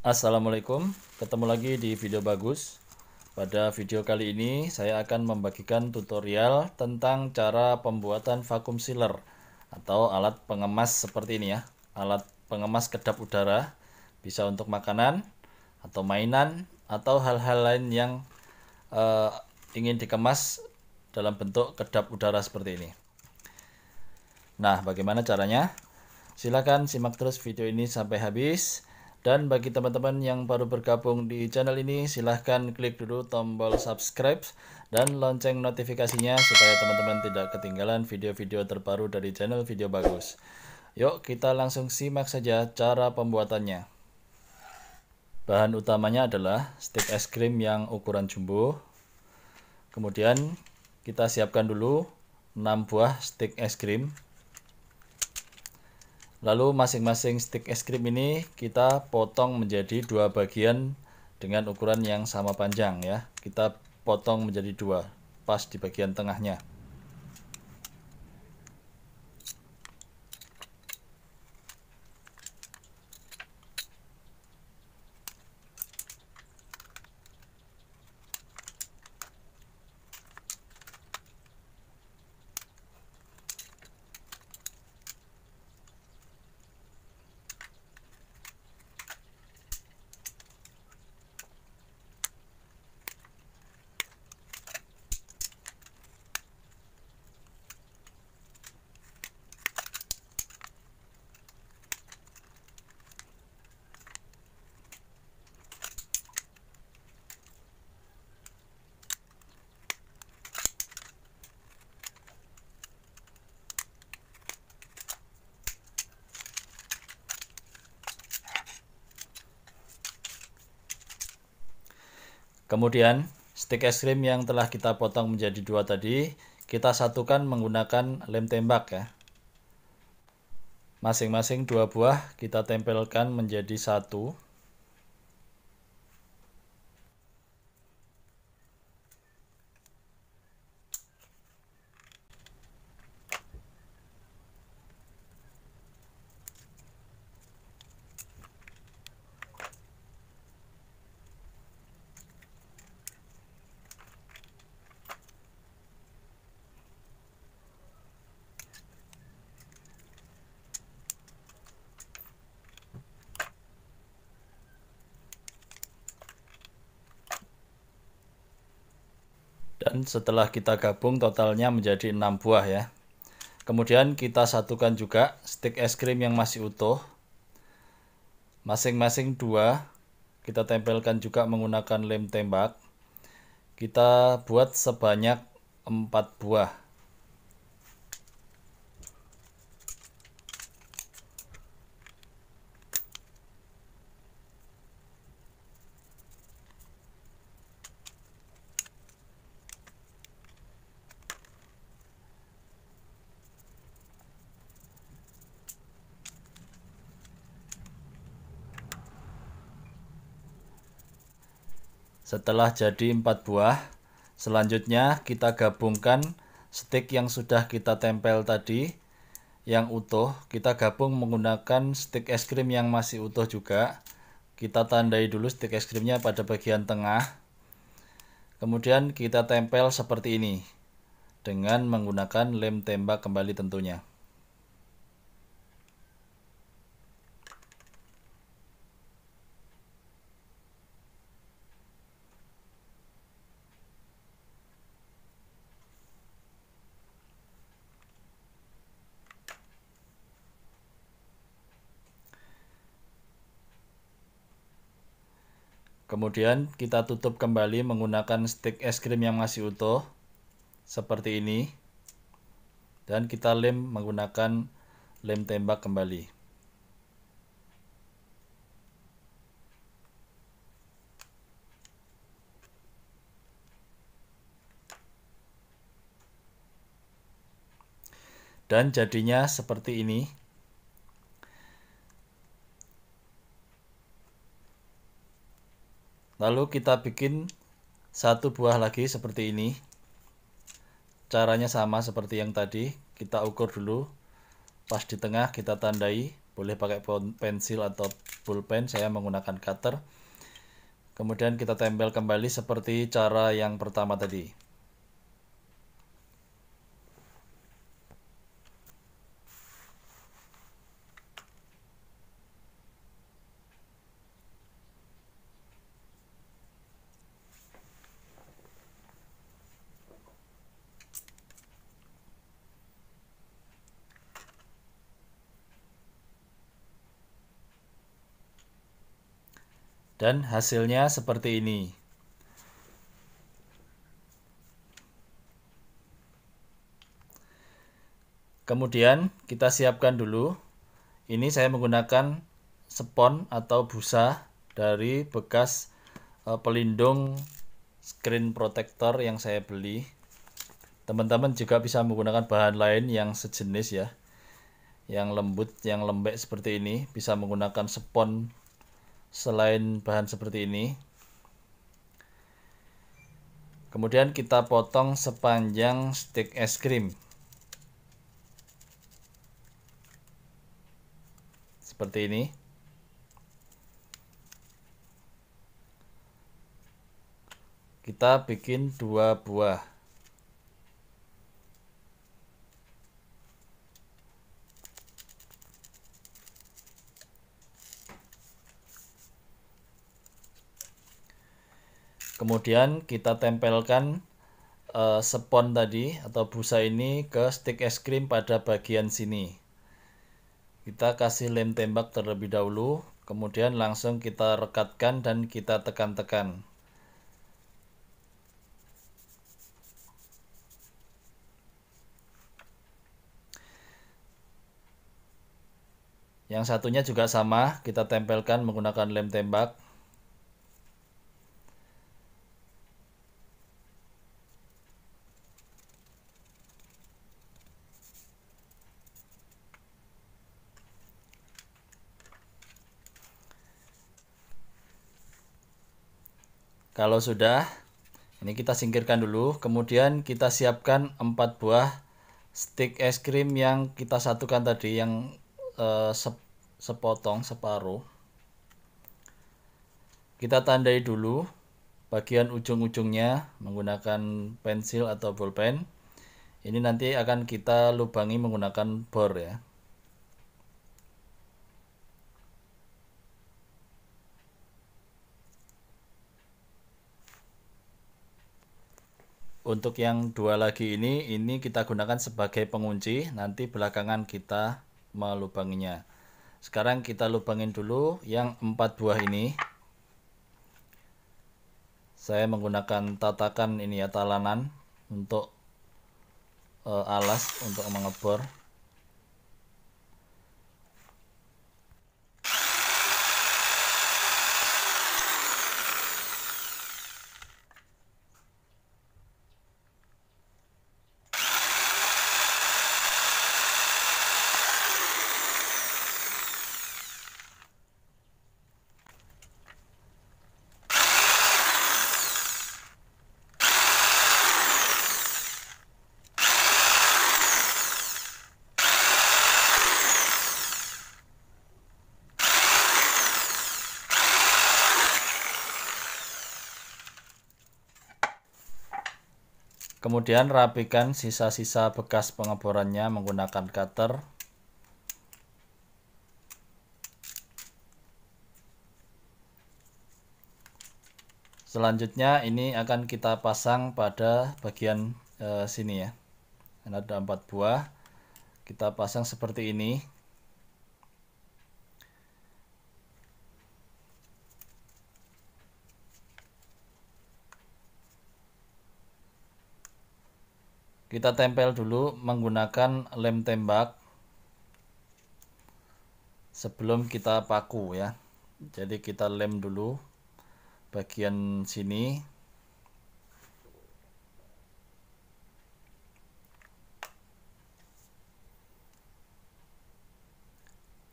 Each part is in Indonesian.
Assalamualaikum, ketemu lagi di video bagus. Pada video kali ini saya akan membagikan tutorial tentang cara pembuatan vacuum sealer atau alat pengemas seperti ini ya. Alat pengemas kedap udara bisa untuk makanan atau mainan atau hal-hal lain yang uh, ingin dikemas dalam bentuk kedap udara seperti ini. Nah, bagaimana caranya? Silakan simak terus video ini sampai habis dan bagi teman-teman yang baru bergabung di channel ini, silahkan klik dulu tombol subscribe dan lonceng notifikasinya supaya teman-teman tidak ketinggalan video-video terbaru dari channel video bagus. Yuk kita langsung simak saja cara pembuatannya. Bahan utamanya adalah stick es krim yang ukuran jumbo. Kemudian kita siapkan dulu 6 buah stick es krim Lalu masing-masing stick es krim ini kita potong menjadi dua bagian dengan ukuran yang sama panjang ya. Kita potong menjadi dua, pas di bagian tengahnya. Kemudian stik es krim yang telah kita potong menjadi dua tadi kita satukan menggunakan lem tembak ya. Masing-masing dua buah kita tempelkan menjadi satu. Dan setelah kita gabung totalnya menjadi 6 buah ya. Kemudian kita satukan juga stick es krim yang masih utuh. Masing-masing dua kita tempelkan juga menggunakan lem tembak. Kita buat sebanyak 4 buah. Setelah jadi 4 buah, selanjutnya kita gabungkan stick yang sudah kita tempel tadi yang utuh. Kita gabung menggunakan stick es krim yang masih utuh juga. Kita tandai dulu stick es krimnya pada bagian tengah. Kemudian kita tempel seperti ini dengan menggunakan lem tembak kembali tentunya. Kemudian kita tutup kembali menggunakan stick es krim yang masih utuh seperti ini. Dan kita lem menggunakan lem tembak kembali. Dan jadinya seperti ini. Lalu kita bikin satu buah lagi seperti ini. Caranya sama seperti yang tadi, kita ukur dulu. Pas di tengah kita tandai, boleh pakai pensil atau pulpen, saya menggunakan cutter. Kemudian kita tempel kembali seperti cara yang pertama tadi. Dan hasilnya seperti ini. Kemudian kita siapkan dulu. Ini saya menggunakan spon atau busa dari bekas eh, pelindung screen protector yang saya beli. Teman-teman juga bisa menggunakan bahan lain yang sejenis ya. Yang lembut, yang lembek seperti ini bisa menggunakan spon selain bahan seperti ini. Kemudian kita potong sepanjang stick es krim. Seperti ini. Kita bikin dua buah. Kemudian kita tempelkan uh, spon tadi atau busa ini ke stick es krim pada bagian sini. Kita kasih lem tembak terlebih dahulu, kemudian langsung kita rekatkan dan kita tekan-tekan. Yang satunya juga sama, kita tempelkan menggunakan lem tembak. Kalau sudah, ini kita singkirkan dulu. Kemudian kita siapkan empat buah stick es krim yang kita satukan tadi yang eh, sepotong separuh. Kita tandai dulu bagian ujung-ujungnya menggunakan pensil atau bolpen. Ini nanti akan kita lubangi menggunakan bor ya. Untuk yang dua lagi ini, ini kita gunakan sebagai pengunci. Nanti belakangan kita melubanginya. Sekarang kita lubangin dulu yang empat buah ini. Saya menggunakan tatakan ini ya, talanan untuk e, alas untuk mengebor. Kemudian rapikan sisa-sisa bekas pengeborannya menggunakan cutter. Selanjutnya ini akan kita pasang pada bagian e, sini ya. Ada empat buah. Kita pasang seperti ini. kita tempel dulu menggunakan lem tembak sebelum kita paku ya jadi kita lem dulu bagian sini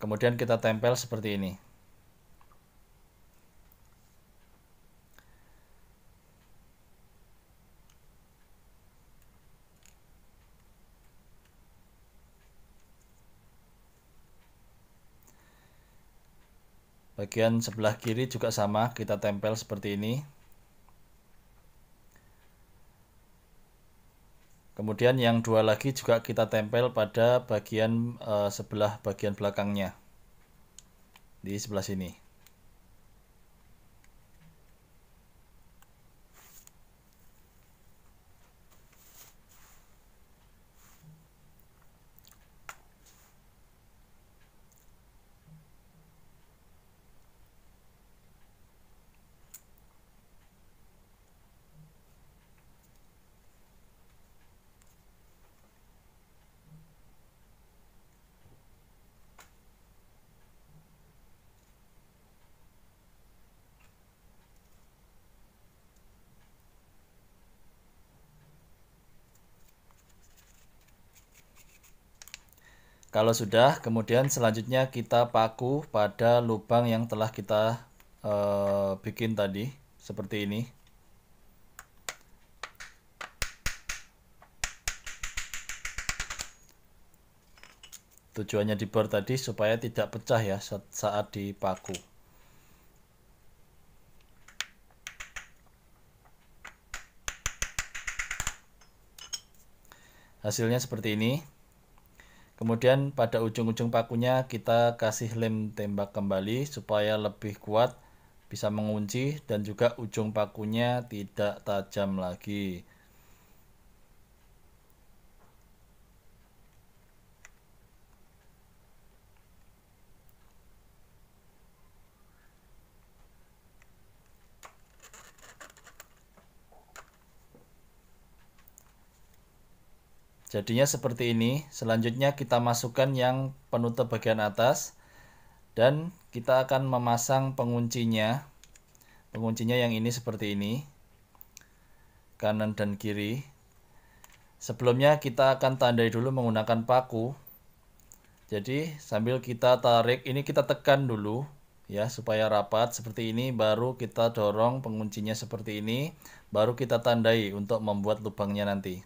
kemudian kita tempel seperti ini bagian sebelah kiri juga sama kita tempel seperti ini kemudian yang dua lagi juga kita tempel pada bagian uh, sebelah bagian belakangnya di sebelah sini Kalau sudah, kemudian selanjutnya kita paku pada lubang yang telah kita uh, bikin tadi, seperti ini. Tujuannya di bor tadi supaya tidak pecah ya saat dipaku. Hasilnya seperti ini. Kemudian pada ujung-ujung pakunya kita kasih lem tembak kembali supaya lebih kuat, bisa mengunci dan juga ujung pakunya tidak tajam lagi. Jadinya seperti ini. Selanjutnya kita masukkan yang penutup bagian atas dan kita akan memasang penguncinya. Penguncinya yang ini seperti ini. Kanan dan kiri. Sebelumnya kita akan tandai dulu menggunakan paku. Jadi sambil kita tarik ini kita tekan dulu ya supaya rapat seperti ini baru kita dorong penguncinya seperti ini baru kita tandai untuk membuat lubangnya nanti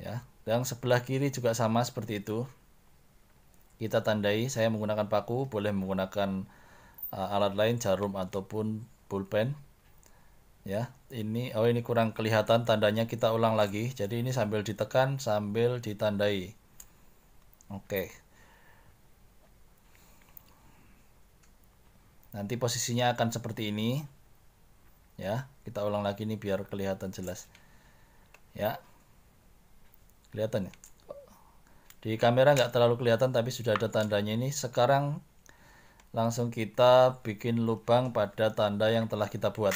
ya yang sebelah kiri juga sama seperti itu kita tandai saya menggunakan paku boleh menggunakan uh, alat lain jarum ataupun pulpen ya ini oh ini kurang kelihatan tandanya kita ulang lagi jadi ini sambil ditekan sambil ditandai oke nanti posisinya akan seperti ini ya kita ulang lagi nih biar kelihatan jelas ya kelihatan ya di kamera nggak terlalu kelihatan tapi sudah ada tandanya ini sekarang langsung kita bikin lubang pada tanda yang telah kita buat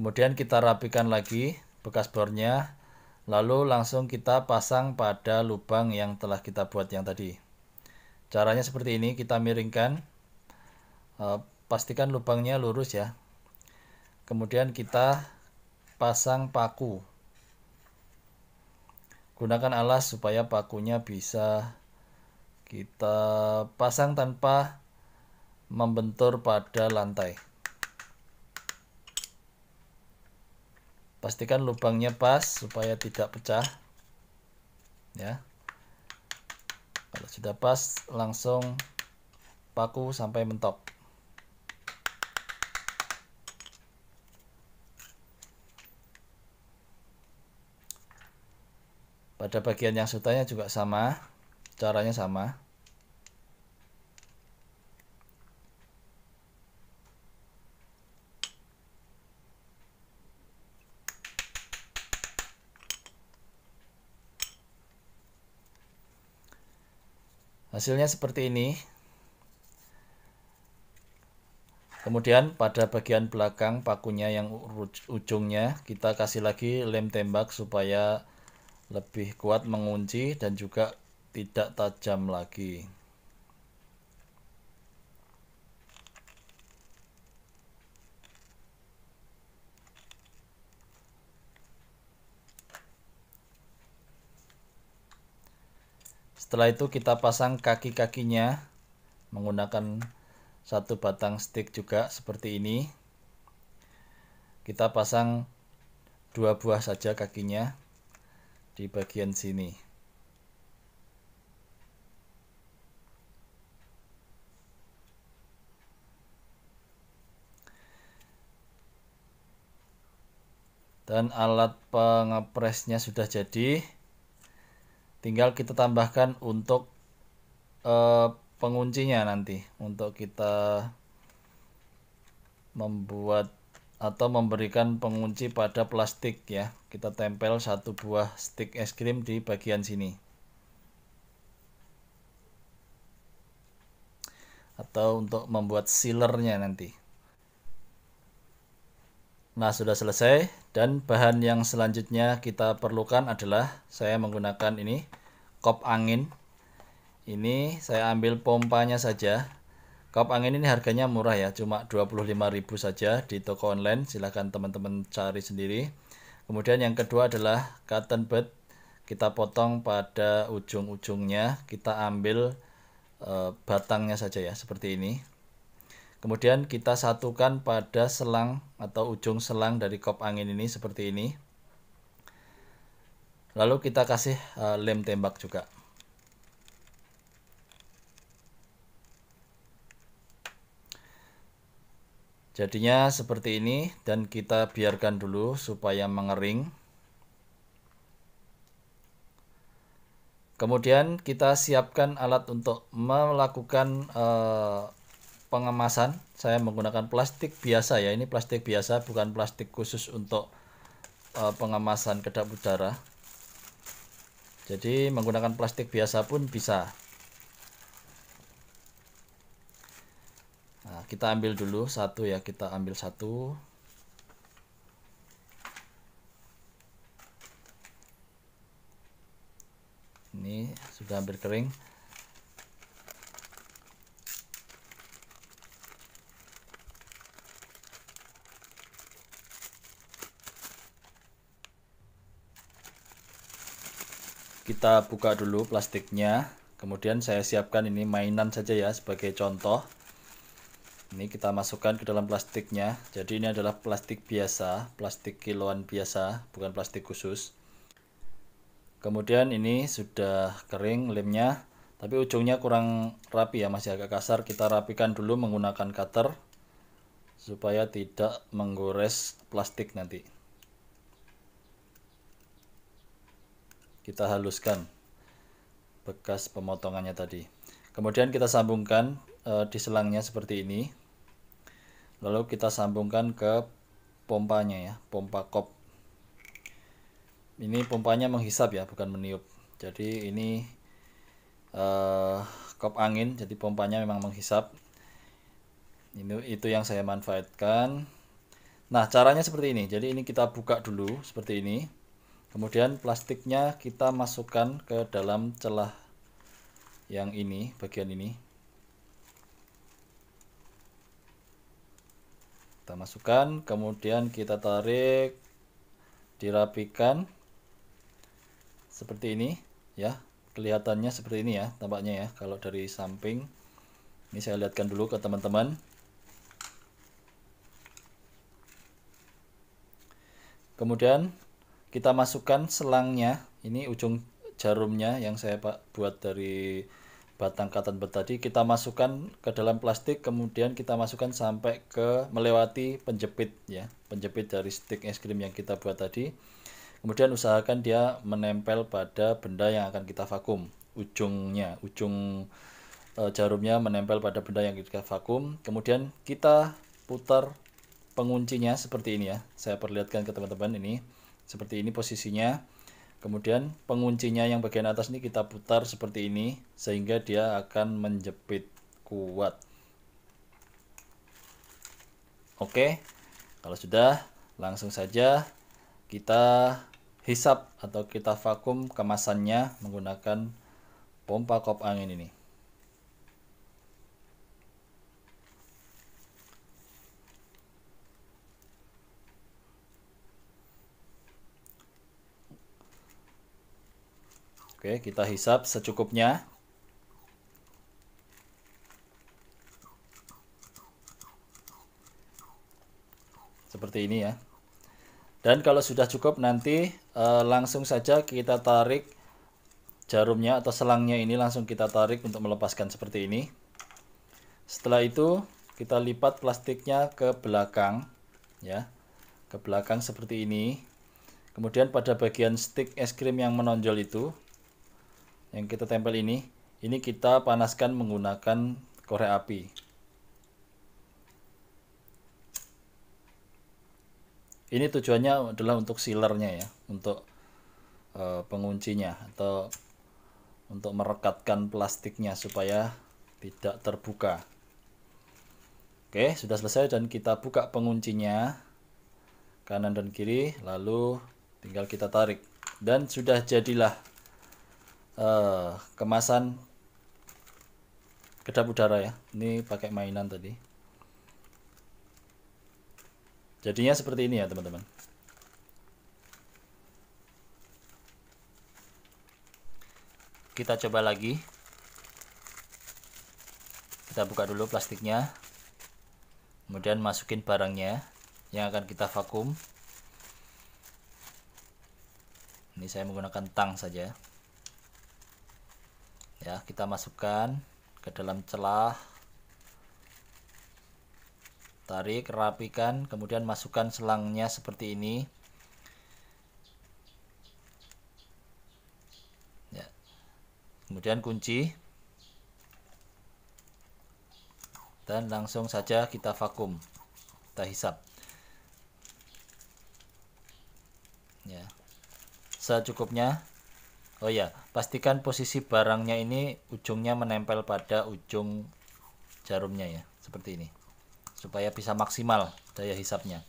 kemudian kita rapikan lagi bekas bornya lalu langsung kita pasang pada lubang yang telah kita buat yang tadi caranya seperti ini kita miringkan eh, pastikan lubangnya lurus ya kemudian kita pasang paku gunakan alas supaya pakunya bisa kita pasang tanpa membentur pada lantai pastikan lubangnya pas supaya tidak pecah ya kalau sudah pas langsung paku sampai mentok pada bagian yang sutanya juga sama caranya sama Hasilnya seperti ini. Kemudian pada bagian belakang pakunya yang ujungnya kita kasih lagi lem tembak supaya lebih kuat mengunci dan juga tidak tajam lagi. Setelah itu kita pasang kaki-kakinya menggunakan satu batang stick juga seperti ini. Kita pasang dua buah saja kakinya di bagian sini. Dan alat pengepresnya sudah jadi tinggal kita tambahkan untuk uh, penguncinya nanti untuk kita membuat atau memberikan pengunci pada plastik ya kita tempel satu buah stick es krim di bagian sini atau untuk membuat sealernya nanti Nah, sudah selesai dan bahan yang selanjutnya kita perlukan adalah saya menggunakan ini kop angin. Ini saya ambil pompanya saja. Kop angin ini harganya murah ya, cuma 25.000 saja di toko online. Silahkan teman-teman cari sendiri. Kemudian yang kedua adalah cotton bud. Kita potong pada ujung-ujungnya, kita ambil e, batangnya saja ya, seperti ini. Kemudian kita satukan pada selang atau ujung selang dari kop angin ini seperti ini. Lalu kita kasih eh, lem tembak juga. Jadinya seperti ini dan kita biarkan dulu supaya mengering. Kemudian kita siapkan alat untuk melakukan uh, pengemasan saya menggunakan plastik biasa ya ini plastik biasa bukan plastik khusus untuk uh, pengemasan kedap udara jadi menggunakan plastik biasa pun bisa nah, kita ambil dulu satu ya kita ambil satu ini sudah hampir kering kita buka dulu plastiknya kemudian saya siapkan ini mainan saja ya sebagai contoh ini kita masukkan ke dalam plastiknya jadi ini adalah plastik biasa plastik kiloan biasa bukan plastik khusus kemudian ini sudah kering lemnya tapi ujungnya kurang rapi ya masih agak kasar kita rapikan dulu menggunakan cutter supaya tidak menggores plastik nanti kita haluskan bekas pemotongannya tadi. Kemudian kita sambungkan e, di selangnya seperti ini. Lalu kita sambungkan ke pompanya ya, pompa kop. Ini pompanya menghisap ya, bukan meniup. Jadi ini e, kop angin, jadi pompanya memang menghisap. Ini itu yang saya manfaatkan. Nah, caranya seperti ini. Jadi ini kita buka dulu seperti ini kemudian plastiknya kita masukkan ke dalam celah yang ini bagian ini kita masukkan kemudian kita tarik dirapikan seperti ini ya kelihatannya seperti ini ya tampaknya ya kalau dari samping ini saya lihatkan dulu ke teman-teman kemudian kita masukkan selangnya ini ujung jarumnya yang saya pak buat dari batang katan tadi kita masukkan ke dalam plastik kemudian kita masukkan sampai ke melewati penjepit ya penjepit dari stick es krim yang kita buat tadi kemudian usahakan dia menempel pada benda yang akan kita vakum ujungnya ujung e, jarumnya menempel pada benda yang kita vakum kemudian kita putar penguncinya seperti ini ya saya perlihatkan ke teman-teman ini seperti ini posisinya kemudian penguncinya yang bagian atas ini kita putar seperti ini sehingga dia akan menjepit kuat oke kalau sudah langsung saja kita hisap atau kita vakum kemasannya menggunakan pompa kop angin ini Oke, kita hisap secukupnya. Seperti ini ya. Dan kalau sudah cukup nanti e, langsung saja kita tarik jarumnya atau selangnya ini langsung kita tarik untuk melepaskan seperti ini. Setelah itu kita lipat plastiknya ke belakang ya. Ke belakang seperti ini. Kemudian pada bagian stick es krim yang menonjol itu yang kita tempel ini ini kita panaskan menggunakan korek api ini tujuannya adalah untuk sealernya ya untuk e, penguncinya atau untuk merekatkan plastiknya supaya tidak terbuka oke sudah selesai dan kita buka penguncinya kanan dan kiri lalu tinggal kita tarik dan sudah jadilah Eh, kemasan kedap udara ya ini pakai mainan tadi jadinya seperti ini ya teman-teman kita coba lagi kita buka dulu plastiknya kemudian masukin barangnya yang akan kita vakum ini saya menggunakan tang saja ya kita masukkan ke dalam celah tarik rapikan kemudian masukkan selangnya seperti ini ya. kemudian kunci dan langsung saja kita vakum kita hisap ya secukupnya Oh ya, pastikan posisi barangnya ini ujungnya menempel pada ujung jarumnya ya, seperti ini. Supaya bisa maksimal daya hisapnya.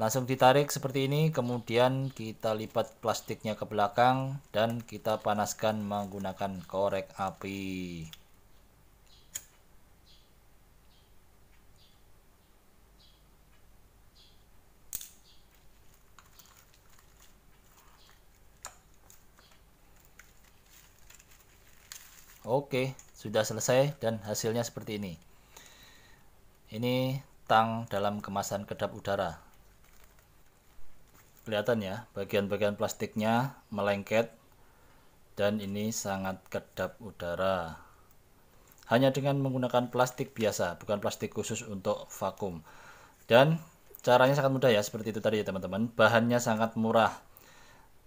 Langsung ditarik seperti ini, kemudian kita lipat plastiknya ke belakang dan kita panaskan menggunakan korek api. Oke, sudah selesai dan hasilnya seperti ini. Ini tang dalam kemasan kedap udara. Kelihatan ya, bagian-bagian plastiknya melengket dan ini sangat kedap udara. Hanya dengan menggunakan plastik biasa, bukan plastik khusus untuk vakum. Dan caranya sangat mudah ya, seperti itu tadi ya teman-teman. Bahannya sangat murah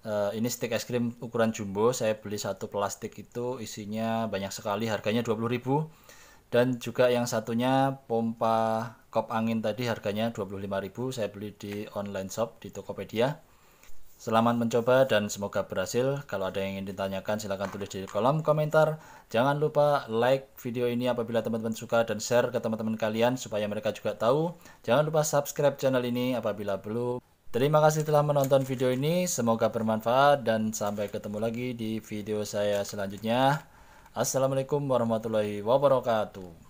uh, ini stick es krim ukuran jumbo saya beli satu plastik itu isinya banyak sekali harganya 20.000 dan juga yang satunya pompa kop angin tadi harganya 25.000 saya beli di online shop di Tokopedia Selamat mencoba dan semoga berhasil. Kalau ada yang ingin ditanyakan silahkan tulis di kolom komentar. Jangan lupa like video ini apabila teman-teman suka dan share ke teman-teman kalian supaya mereka juga tahu. Jangan lupa subscribe channel ini apabila belum. Terima kasih telah menonton video ini, semoga bermanfaat dan sampai ketemu lagi di video saya selanjutnya. Assalamualaikum warahmatullahi wabarakatuh.